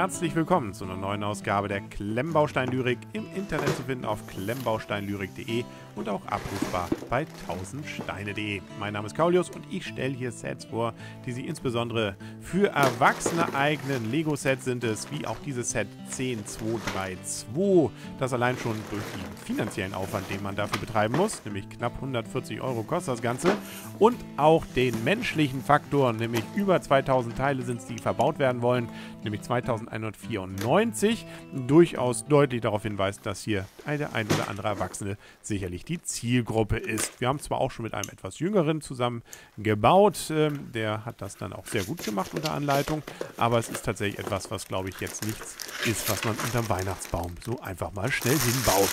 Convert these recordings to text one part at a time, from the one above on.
herzlich willkommen zu einer neuen Ausgabe der Klemmbaustein-Lyrik. Im Internet zu finden auf klemmbaustein-lyrik.de und auch abrufbar bei 1000steine.de. Mein Name ist Kaulius und ich stelle hier Sets vor, die sich insbesondere für Erwachsene eignen. Lego-Sets sind es, wie auch dieses Set 10232, das allein schon durch den finanziellen Aufwand, den man dafür betreiben muss, nämlich knapp 140 Euro kostet das Ganze, und auch den menschlichen Faktor, nämlich über 2000 Teile sind es, die verbaut werden wollen, nämlich 2194, durchaus deutlich darauf hinweist, dass hier der ein oder andere Erwachsene sicherlich die die Zielgruppe ist. Wir haben zwar auch schon mit einem etwas Jüngeren zusammen gebaut, ähm, der hat das dann auch sehr gut gemacht unter Anleitung, aber es ist tatsächlich etwas, was glaube ich jetzt nichts ist, was man unterm Weihnachtsbaum so einfach mal schnell hinbaut.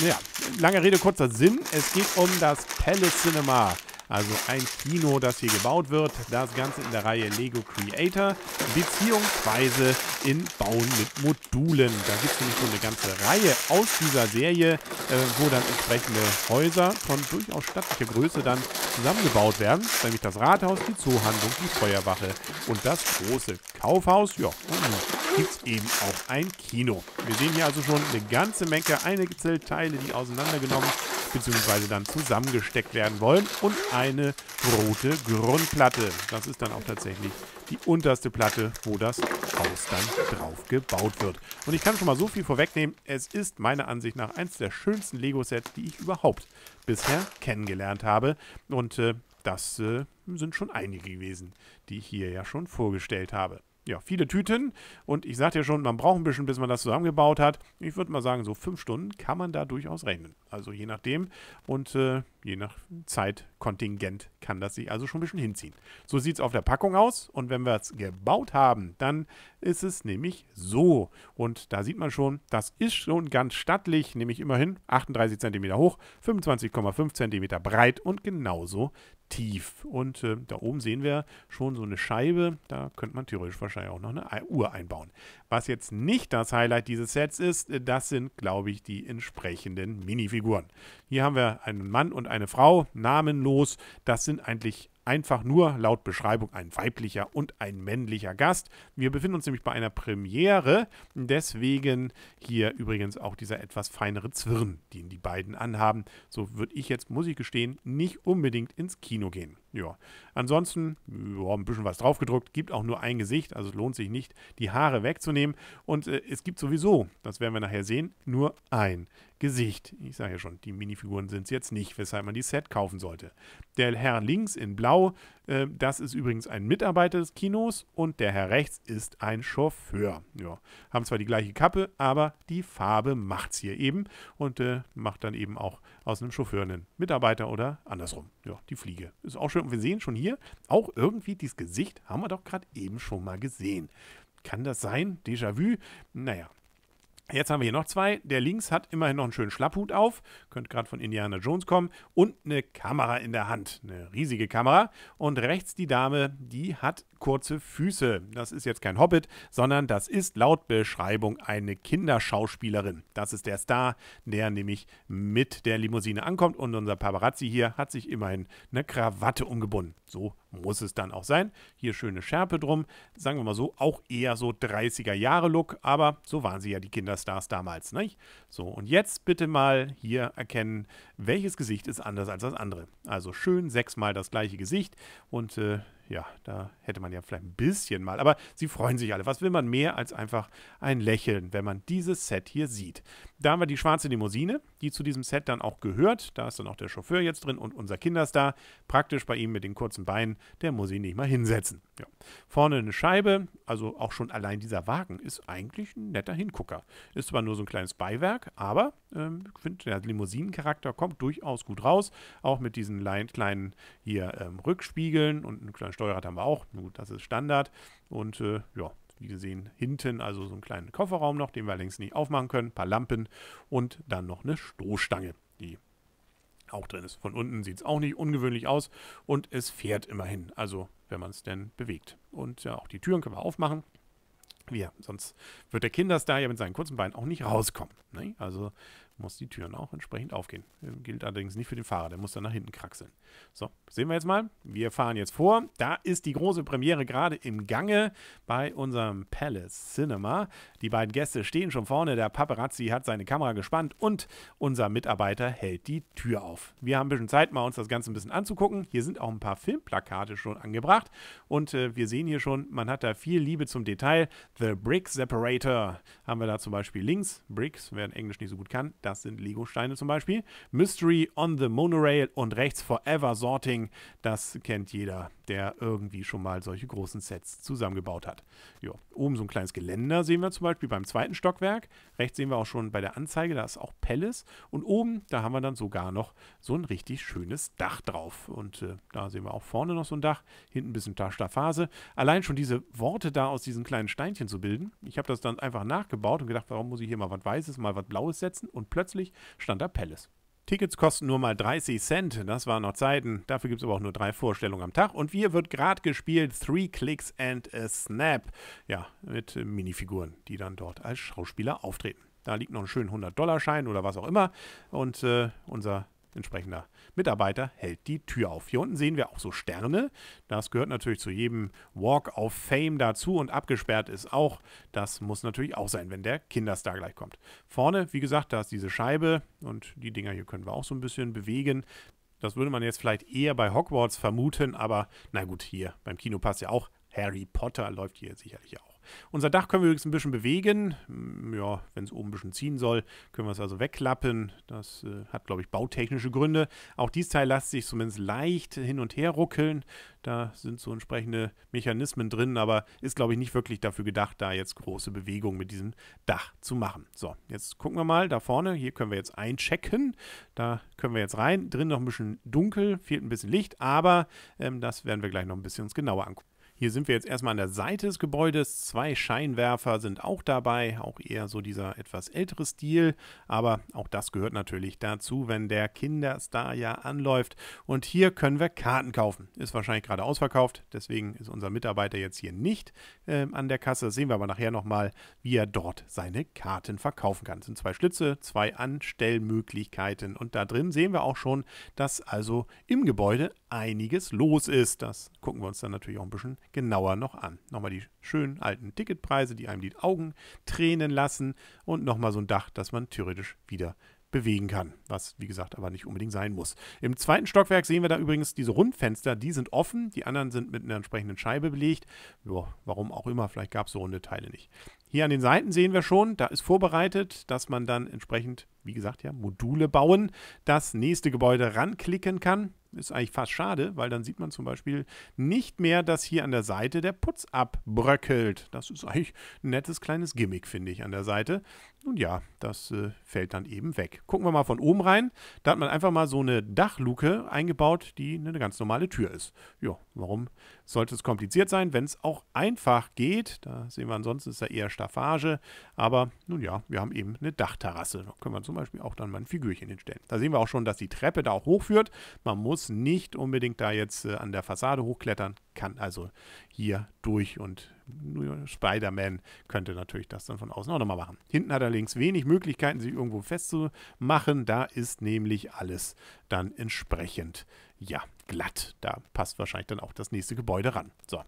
Naja, lange Rede, kurzer Sinn. Es geht um das Palace Cinema. Also ein Kino, das hier gebaut wird. Das Ganze in der Reihe Lego Creator beziehungsweise in Bauen mit Modulen. Da gibt es nämlich so eine ganze Reihe aus dieser Serie, äh, wo dann entsprechende Häuser von durchaus stattlicher Größe dann zusammengebaut werden. Nämlich das Rathaus, die Zoohandlung, die Feuerwache und das große Kaufhaus. Ja, und mhm gibt es eben auch ein Kino. Wir sehen hier also schon eine ganze Menge Einzelteile, die auseinandergenommen bzw. dann zusammengesteckt werden wollen und eine rote Grundplatte. Das ist dann auch tatsächlich die unterste Platte, wo das Haus dann drauf gebaut wird. Und ich kann schon mal so viel vorwegnehmen, es ist meiner Ansicht nach eins der schönsten Lego-Sets, die ich überhaupt bisher kennengelernt habe. Und äh, das äh, sind schon einige gewesen, die ich hier ja schon vorgestellt habe ja, viele Tüten. Und ich sagte ja schon, man braucht ein bisschen, bis man das zusammengebaut hat. Ich würde mal sagen, so fünf Stunden kann man da durchaus rechnen. Also je nachdem und äh, je nach Zeitkontingent kann das sich also schon ein bisschen hinziehen. So sieht es auf der Packung aus und wenn wir es gebaut haben, dann ist es nämlich so. Und da sieht man schon, das ist schon ganz stattlich, nämlich immerhin 38 cm hoch, 25,5 cm breit und genauso tief. Und äh, da oben sehen wir schon so eine Scheibe, da könnte man theoretisch wahrscheinlich auch noch eine Uhr einbauen. Was jetzt nicht das Highlight dieses Sets ist, äh, das sind, glaube ich, die entsprechenden Minifiguren. Hier haben wir einen Mann und eine Frau, namenlos. Das sind eigentlich einfach nur laut Beschreibung ein weiblicher und ein männlicher Gast. Wir befinden uns nämlich bei einer Premiere, deswegen hier übrigens auch dieser etwas feinere Zwirn, den die beiden anhaben. So würde ich jetzt, muss ich gestehen, nicht unbedingt ins Kino gehen. Ja, ansonsten, ja, ein bisschen was draufgedruckt, gibt auch nur ein Gesicht, also es lohnt sich nicht, die Haare wegzunehmen. Und äh, es gibt sowieso, das werden wir nachher sehen, nur ein Gesicht. Ich sage ja schon, die Minifiguren sind es jetzt nicht, weshalb man die Set kaufen sollte. Der Herr links in Blau, äh, das ist übrigens ein Mitarbeiter des Kinos und der Herr rechts ist ein Chauffeur. Ja, haben zwar die gleiche Kappe, aber die Farbe macht es hier eben und äh, macht dann eben auch aus einem Chauffeur einen Mitarbeiter oder andersrum. Ja, die Fliege. Ist auch schön. Und wir sehen schon hier auch irgendwie dieses Gesicht, haben wir doch gerade eben schon mal gesehen. Kann das sein? Déjà-vu? Naja, Jetzt haben wir hier noch zwei. Der links hat immerhin noch einen schönen Schlapphut auf, könnte gerade von Indiana Jones kommen, und eine Kamera in der Hand, eine riesige Kamera. Und rechts die Dame, die hat kurze Füße. Das ist jetzt kein Hobbit, sondern das ist laut Beschreibung eine Kinderschauspielerin. Das ist der Star, der nämlich mit der Limousine ankommt und unser Paparazzi hier hat sich immerhin eine Krawatte umgebunden. So muss es dann auch sein. Hier schöne Schärpe drum. Sagen wir mal so, auch eher so 30er Jahre Look, aber so waren sie ja die Kinderstars damals, nicht? So, und jetzt bitte mal hier erkennen, welches Gesicht ist anders als das andere. Also schön sechsmal das gleiche Gesicht und äh, ja, da hätte man ja vielleicht ein bisschen mal, aber sie freuen sich alle. Was will man mehr als einfach ein Lächeln, wenn man dieses Set hier sieht? da haben wir die schwarze Limousine, die zu diesem Set dann auch gehört. Da ist dann auch der Chauffeur jetzt drin und unser Kinderstar. Praktisch bei ihm mit den kurzen Beinen, der muss ihn nicht mal hinsetzen. Ja. Vorne eine Scheibe, also auch schon allein dieser Wagen ist eigentlich ein netter Hingucker. Ist zwar nur so ein kleines Beiwerk, aber ähm, ich finde, der Limousinencharakter kommt durchaus gut raus. Auch mit diesen kleinen hier ähm, Rückspiegeln und einen kleinen Steuerrad haben wir auch. Gut, das ist Standard. Und äh, ja, wie gesehen, hinten also so einen kleinen Kofferraum noch, den wir längst nicht aufmachen können, ein paar Lampen und dann noch eine Stoßstange, die auch drin ist. Von unten sieht es auch nicht ungewöhnlich aus und es fährt immerhin, also wenn man es denn bewegt. Und ja, auch die Türen können wir aufmachen. Wir, sonst wird der Kinderstar ja mit seinen kurzen Beinen auch nicht rauskommen. Ne? Also muss die Türen auch entsprechend aufgehen. Ähm, gilt allerdings nicht für den Fahrer, der muss dann nach hinten kraxeln. So, sehen wir jetzt mal. Wir fahren jetzt vor. Da ist die große Premiere gerade im Gange bei unserem Palace Cinema. Die beiden Gäste stehen schon vorne. Der Paparazzi hat seine Kamera gespannt und unser Mitarbeiter hält die Tür auf. Wir haben ein bisschen Zeit, mal uns das Ganze ein bisschen anzugucken. Hier sind auch ein paar Filmplakate schon angebracht und äh, wir sehen hier schon, man hat da viel Liebe zum Detail. The Brick Separator haben wir da zum Beispiel links. Bricks, wer in Englisch nicht so gut kann, das sind Lego-Steine zum Beispiel. Mystery on the Monorail und rechts Forever Sorting, das kennt jeder, der irgendwie schon mal solche großen Sets zusammengebaut hat. Jo. Oben so ein kleines Geländer sehen wir zum Beispiel beim zweiten Stockwerk. Rechts sehen wir auch schon bei der Anzeige, da ist auch Palace. Und oben, da haben wir dann sogar noch so ein richtig schönes Dach drauf. Und äh, da sehen wir auch vorne noch so ein Dach, hinten ein bisschen Taschlerphase. Allein schon diese Worte da aus diesen kleinen Steinchen zu bilden. Ich habe das dann einfach nachgebaut und gedacht, warum muss ich hier mal was Weißes, mal was Blaues setzen und plötzlich stand da Palace. Tickets kosten nur mal 30 Cent, das waren noch Zeiten. Dafür gibt es aber auch nur drei Vorstellungen am Tag. Und hier wird gerade gespielt Three Clicks and a Snap. Ja, mit Minifiguren, die dann dort als Schauspieler auftreten. Da liegt noch ein schöner 100-Dollar-Schein oder was auch immer. Und äh, unser entsprechender Mitarbeiter hält die Tür auf. Hier unten sehen wir auch so Sterne. Das gehört natürlich zu jedem Walk of Fame dazu und abgesperrt ist auch. Das muss natürlich auch sein, wenn der Kinderstar gleich kommt. Vorne, wie gesagt, da ist diese Scheibe und die Dinger hier können wir auch so ein bisschen bewegen. Das würde man jetzt vielleicht eher bei Hogwarts vermuten, aber na gut, hier beim Kino passt ja auch. Harry Potter läuft hier sicherlich auch. Unser Dach können wir übrigens ein bisschen bewegen. Mm, ja, wenn es oben ein bisschen ziehen soll, können wir es also wegklappen. Das äh, hat, glaube ich, bautechnische Gründe. Auch dieses Teil lässt sich zumindest leicht hin und her ruckeln. Da sind so entsprechende Mechanismen drin, aber ist, glaube ich, nicht wirklich dafür gedacht, da jetzt große Bewegungen mit diesem Dach zu machen. So, jetzt gucken wir mal da vorne. Hier können wir jetzt einchecken. Da können wir jetzt rein. Drin noch ein bisschen dunkel, fehlt ein bisschen Licht, aber ähm, das werden wir gleich noch ein bisschen uns genauer angucken. Hier sind wir jetzt erstmal an der Seite des Gebäudes. Zwei Scheinwerfer sind auch dabei, auch eher so dieser etwas ältere Stil. Aber auch das gehört natürlich dazu, wenn der Kinderstar ja anläuft. Und hier können wir Karten kaufen. Ist wahrscheinlich gerade ausverkauft, deswegen ist unser Mitarbeiter jetzt hier nicht äh, an der Kasse. Das sehen wir aber nachher nochmal, wie er dort seine Karten verkaufen kann. Es sind zwei Schlitze, zwei Anstellmöglichkeiten. Und da drin sehen wir auch schon, dass also im Gebäude einiges los ist. Das gucken wir uns dann natürlich auch ein bisschen genauer noch an. Nochmal die schönen alten Ticketpreise, die einem die Augen tränen lassen und nochmal so ein Dach, das man theoretisch wieder bewegen kann, was wie gesagt aber nicht unbedingt sein muss. Im zweiten Stockwerk sehen wir da übrigens diese Rundfenster, die sind offen, die anderen sind mit einer entsprechenden Scheibe belegt. Jo, warum auch immer, vielleicht gab es so runde Teile nicht. Hier an den Seiten sehen wir schon, da ist vorbereitet, dass man dann entsprechend, wie gesagt, ja, Module bauen, das nächste Gebäude ranklicken kann. Ist eigentlich fast schade, weil dann sieht man zum Beispiel nicht mehr, dass hier an der Seite der Putz abbröckelt. Das ist eigentlich ein nettes kleines Gimmick, finde ich, an der Seite. Nun ja, das äh, fällt dann eben weg. Gucken wir mal von oben rein. Da hat man einfach mal so eine Dachluke eingebaut, die eine ganz normale Tür ist. Ja, Warum sollte es kompliziert sein, wenn es auch einfach geht? Da sehen wir ansonsten, ist da eher Staffage. Aber nun ja, wir haben eben eine Dachterrasse. Da können wir zum Beispiel auch dann mal ein Figürchen hinstellen. Da sehen wir auch schon, dass die Treppe da auch hochführt. Man muss nicht unbedingt da jetzt äh, an der Fassade hochklettern, kann also hier durch und Spider-Man könnte natürlich das dann von außen auch nochmal machen. Hinten hat er links wenig Möglichkeiten, sich irgendwo festzumachen. Da ist nämlich alles dann entsprechend, ja, glatt. Da passt wahrscheinlich dann auch das nächste Gebäude ran. So,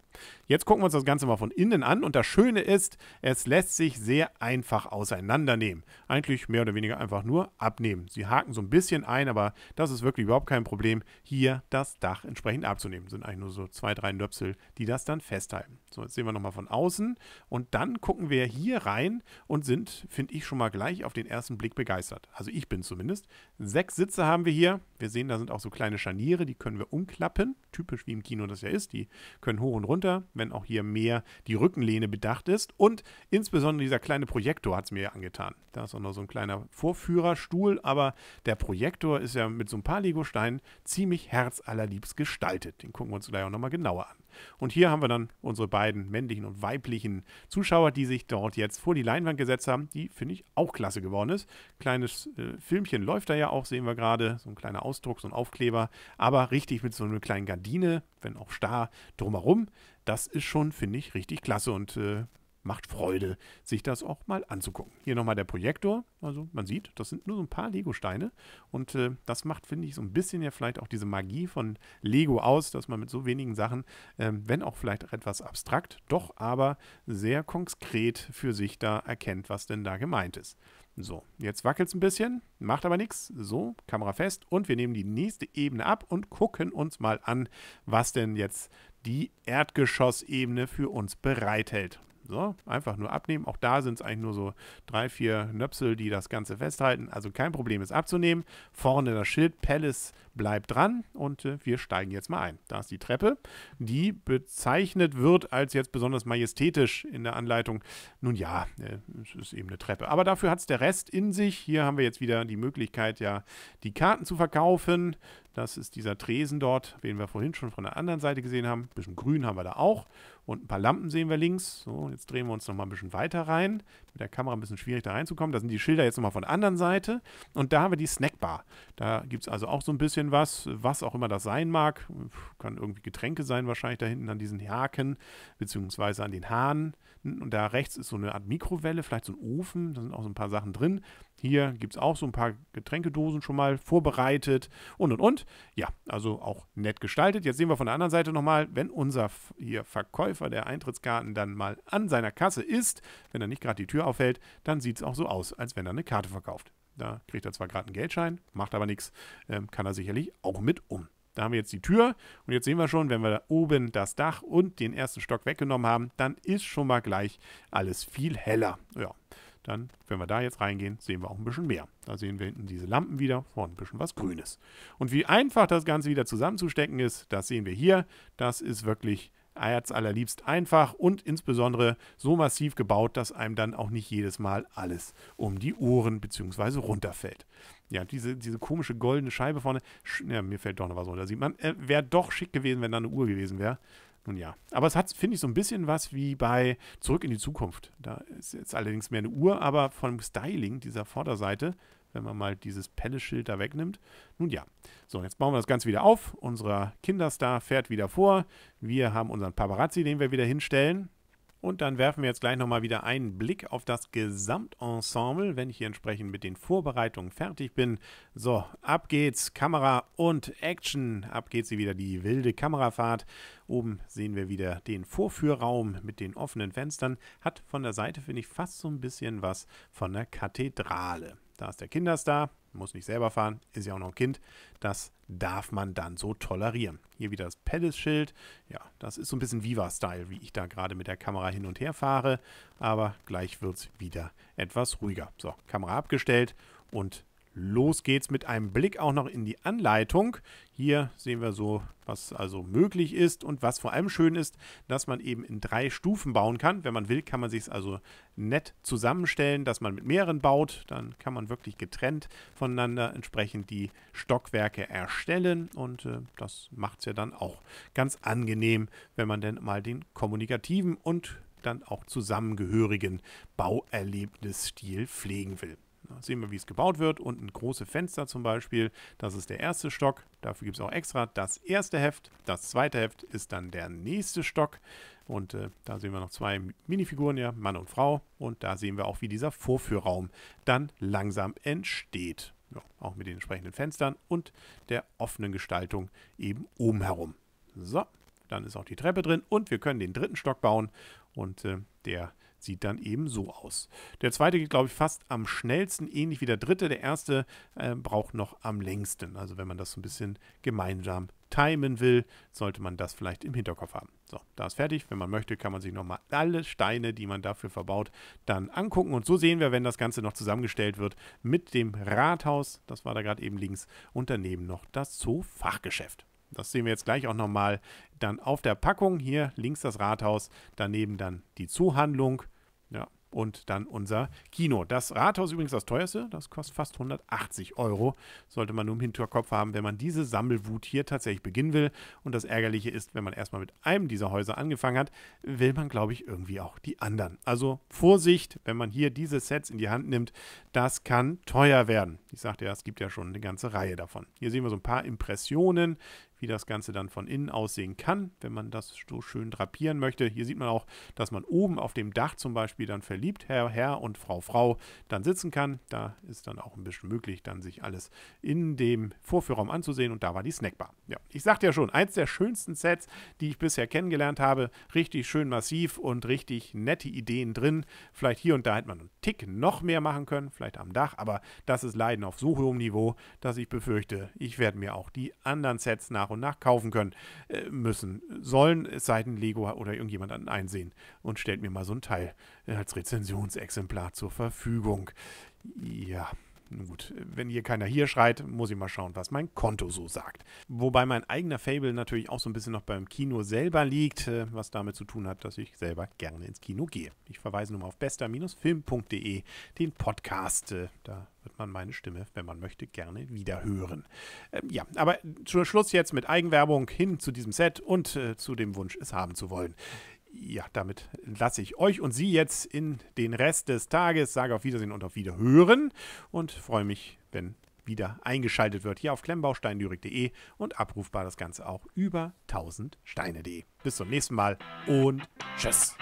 jetzt gucken wir uns das Ganze mal von innen an und das Schöne ist, es lässt sich sehr einfach auseinandernehmen. Eigentlich mehr oder weniger einfach nur abnehmen. Sie haken so ein bisschen ein, aber das ist wirklich überhaupt kein Problem, hier das Dach entsprechend abzunehmen. sind eigentlich nur so zwei, drei Nöpsel, die das dann festhalten. So, jetzt sehen wir nochmal von außen und dann gucken wir hier rein und sind, finde ich, schon mal gleich auf den ersten Blick begeistert. Also ich bin zumindest. Sechs Sitze haben wir hier. Wir sehen, da sind auch so kleine Scharniere, die können wir umklappen, typisch wie im Kino das ja ist. Die können hoch und runter, wenn auch hier mehr die Rückenlehne bedacht ist. Und insbesondere dieser kleine Projektor hat es mir ja angetan. Da ist auch noch so ein kleiner Vorführerstuhl, aber der Projektor ist ja mit so ein paar Lego-Steinen ziemlich herzallerliebst gestaltet. Den gucken wir uns gleich auch nochmal genauer an. Und hier haben wir dann unsere beiden männlichen und weiblichen Zuschauer, die sich dort jetzt vor die Leinwand gesetzt haben, die finde ich auch klasse geworden ist. Kleines äh, Filmchen läuft da ja auch, sehen wir gerade, so ein kleiner Ausdruck, so ein Aufkleber, aber richtig mit so einer kleinen Gardine, wenn auch starr, drumherum. Das ist schon, finde ich, richtig klasse und äh, macht Freude, sich das auch mal anzugucken. Hier nochmal der Projektor. Also man sieht, das sind nur so ein paar Lego-Steine. Und äh, das macht, finde ich, so ein bisschen ja vielleicht auch diese Magie von Lego aus, dass man mit so wenigen Sachen, äh, wenn auch vielleicht etwas abstrakt, doch aber sehr konkret für sich da erkennt, was denn da gemeint ist. So, jetzt wackelt es ein bisschen, macht aber nichts. So, Kamera fest und wir nehmen die nächste Ebene ab und gucken uns mal an, was denn jetzt die Erdgeschossebene für uns bereithält. So, einfach nur abnehmen. Auch da sind es eigentlich nur so drei, vier Nöpsel, die das Ganze festhalten. Also kein Problem, es abzunehmen. Vorne das Schild Palace bleibt dran und äh, wir steigen jetzt mal ein. Da ist die Treppe, die bezeichnet wird als jetzt besonders majestätisch in der Anleitung. Nun ja, äh, es ist eben eine Treppe. Aber dafür hat es der Rest in sich. Hier haben wir jetzt wieder die Möglichkeit, ja, die Karten zu verkaufen. Das ist dieser Tresen dort, den wir vorhin schon von der anderen Seite gesehen haben. Ein bisschen grün haben wir da auch. Und ein paar Lampen sehen wir links. So, jetzt drehen wir uns nochmal ein bisschen weiter rein. Mit der Kamera ein bisschen schwierig da reinzukommen. Da sind die Schilder jetzt nochmal von der anderen Seite. Und da haben wir die Snackbar. Da gibt es also auch so ein bisschen was, was auch immer das sein mag. Kann irgendwie Getränke sein wahrscheinlich da hinten an diesen Haken, beziehungsweise an den Haaren. Und da rechts ist so eine Art Mikrowelle, vielleicht so ein Ofen. Da sind auch so ein paar Sachen drin. Hier gibt es auch so ein paar Getränkedosen schon mal vorbereitet und und und. Ja, also auch nett gestaltet. Jetzt sehen wir von der anderen Seite nochmal, wenn unser hier Verkäufer der Eintrittskarten dann mal an seiner Kasse ist, wenn er nicht gerade die Tür aufhält, dann sieht es auch so aus, als wenn er eine Karte verkauft. Da kriegt er zwar gerade einen Geldschein, macht aber nichts, ähm, kann er sicherlich auch mit um. Da haben wir jetzt die Tür und jetzt sehen wir schon, wenn wir da oben das Dach und den ersten Stock weggenommen haben, dann ist schon mal gleich alles viel heller. Ja, dann, wenn wir da jetzt reingehen, sehen wir auch ein bisschen mehr. Da sehen wir hinten diese Lampen wieder, vorne ein bisschen was Grünes. Und wie einfach das Ganze wieder zusammenzustecken ist, das sehen wir hier. Das ist wirklich Herz allerliebst einfach und insbesondere so massiv gebaut, dass einem dann auch nicht jedes Mal alles um die Ohren bzw. runterfällt. Ja, diese, diese komische goldene Scheibe vorne, ja, mir fällt doch noch was runter, sieht man. Äh, wäre doch schick gewesen, wenn da eine Uhr gewesen wäre. Nun ja. Aber es hat, finde ich, so ein bisschen was wie bei Zurück in die Zukunft. Da ist jetzt allerdings mehr eine Uhr, aber vom Styling dieser Vorderseite, wenn man mal dieses Pelle-Schild da wegnimmt. Nun ja. So, jetzt bauen wir das Ganze wieder auf. Unser Kinderstar fährt wieder vor. Wir haben unseren Paparazzi, den wir wieder hinstellen. Und dann werfen wir jetzt gleich nochmal wieder einen Blick auf das Gesamtensemble, wenn ich hier entsprechend mit den Vorbereitungen fertig bin. So, ab geht's, Kamera und Action. Ab geht's sie wieder, die wilde Kamerafahrt. Oben sehen wir wieder den Vorführraum mit den offenen Fenstern. Hat von der Seite, finde ich, fast so ein bisschen was von der Kathedrale. Da ist der Kinderstar, muss nicht selber fahren, ist ja auch noch ein Kind. Das darf man dann so tolerieren. Hier wieder das Pedals-Schild. Ja, das ist so ein bisschen Viva-Style, wie ich da gerade mit der Kamera hin und her fahre. Aber gleich wird es wieder etwas ruhiger. So, Kamera abgestellt und Los geht's mit einem Blick auch noch in die Anleitung. Hier sehen wir so, was also möglich ist und was vor allem schön ist, dass man eben in drei Stufen bauen kann. Wenn man will, kann man sich es also nett zusammenstellen, dass man mit mehreren baut. Dann kann man wirklich getrennt voneinander entsprechend die Stockwerke erstellen und äh, das macht es ja dann auch ganz angenehm, wenn man denn mal den kommunikativen und dann auch zusammengehörigen Bauerlebnisstil pflegen will sehen wir, wie es gebaut wird. Unten große Fenster zum Beispiel. Das ist der erste Stock. Dafür gibt es auch extra das erste Heft. Das zweite Heft ist dann der nächste Stock. Und äh, da sehen wir noch zwei Minifiguren, ja, Mann und Frau. Und da sehen wir auch, wie dieser Vorführraum dann langsam entsteht. Ja, auch mit den entsprechenden Fenstern und der offenen Gestaltung eben oben herum. So, dann ist auch die Treppe drin und wir können den dritten Stock bauen und äh, der sieht dann eben so aus. Der zweite geht, glaube ich, fast am schnellsten, ähnlich wie der dritte. Der erste äh, braucht noch am längsten. Also wenn man das so ein bisschen gemeinsam timen will, sollte man das vielleicht im Hinterkopf haben. So, da ist fertig. Wenn man möchte, kann man sich nochmal alle Steine, die man dafür verbaut, dann angucken. Und so sehen wir, wenn das Ganze noch zusammengestellt wird, mit dem Rathaus, das war da gerade eben links, und daneben noch das Zoo-Fachgeschäft. Das sehen wir jetzt gleich auch nochmal dann auf der Packung. Hier links das Rathaus, daneben dann die Zuhandlung und dann unser Kino. Das Rathaus übrigens das teuerste, das kostet fast 180 Euro. Sollte man nur im Hinterkopf haben, wenn man diese Sammelwut hier tatsächlich beginnen will. Und das Ärgerliche ist, wenn man erstmal mit einem dieser Häuser angefangen hat, will man, glaube ich, irgendwie auch die anderen. Also Vorsicht, wenn man hier diese Sets in die Hand nimmt, das kann teuer werden. Ich sagte ja, es gibt ja schon eine ganze Reihe davon. Hier sehen wir so ein paar Impressionen wie das Ganze dann von innen aussehen kann, wenn man das so schön drapieren möchte. Hier sieht man auch, dass man oben auf dem Dach zum Beispiel dann verliebt Herr, Herr und Frau, Frau dann sitzen kann. Da ist dann auch ein bisschen möglich, dann sich alles in dem Vorführraum anzusehen und da war die Snackbar. Ja, ich sagte ja schon, eins der schönsten Sets, die ich bisher kennengelernt habe. Richtig schön massiv und richtig nette Ideen drin. Vielleicht hier und da hätte man einen Tick noch mehr machen können, vielleicht am Dach, aber das ist Leiden auf so hohem Niveau, dass ich befürchte, ich werde mir auch die anderen Sets nach nach und nach kaufen können äh, müssen sollen, es sei denn, Lego oder irgendjemand an einsehen und stellt mir mal so ein Teil äh, als Rezensionsexemplar zur Verfügung. Ja gut, wenn hier keiner hier schreit, muss ich mal schauen, was mein Konto so sagt. Wobei mein eigener Fable natürlich auch so ein bisschen noch beim Kino selber liegt, äh, was damit zu tun hat, dass ich selber gerne ins Kino gehe. Ich verweise nun mal auf bester-film.de, den Podcast. Äh, da wird man meine Stimme, wenn man möchte, gerne wieder hören. Ähm, ja, aber zum Schluss jetzt mit Eigenwerbung hin zu diesem Set und äh, zu dem Wunsch, es haben zu wollen ja, damit lasse ich euch und Sie jetzt in den Rest des Tages. Sage auf Wiedersehen und auf Wiederhören und freue mich, wenn wieder eingeschaltet wird hier auf klemmbaustein.lyrik.de und abrufbar das Ganze auch über 1000steine.de. Bis zum nächsten Mal und tschüss.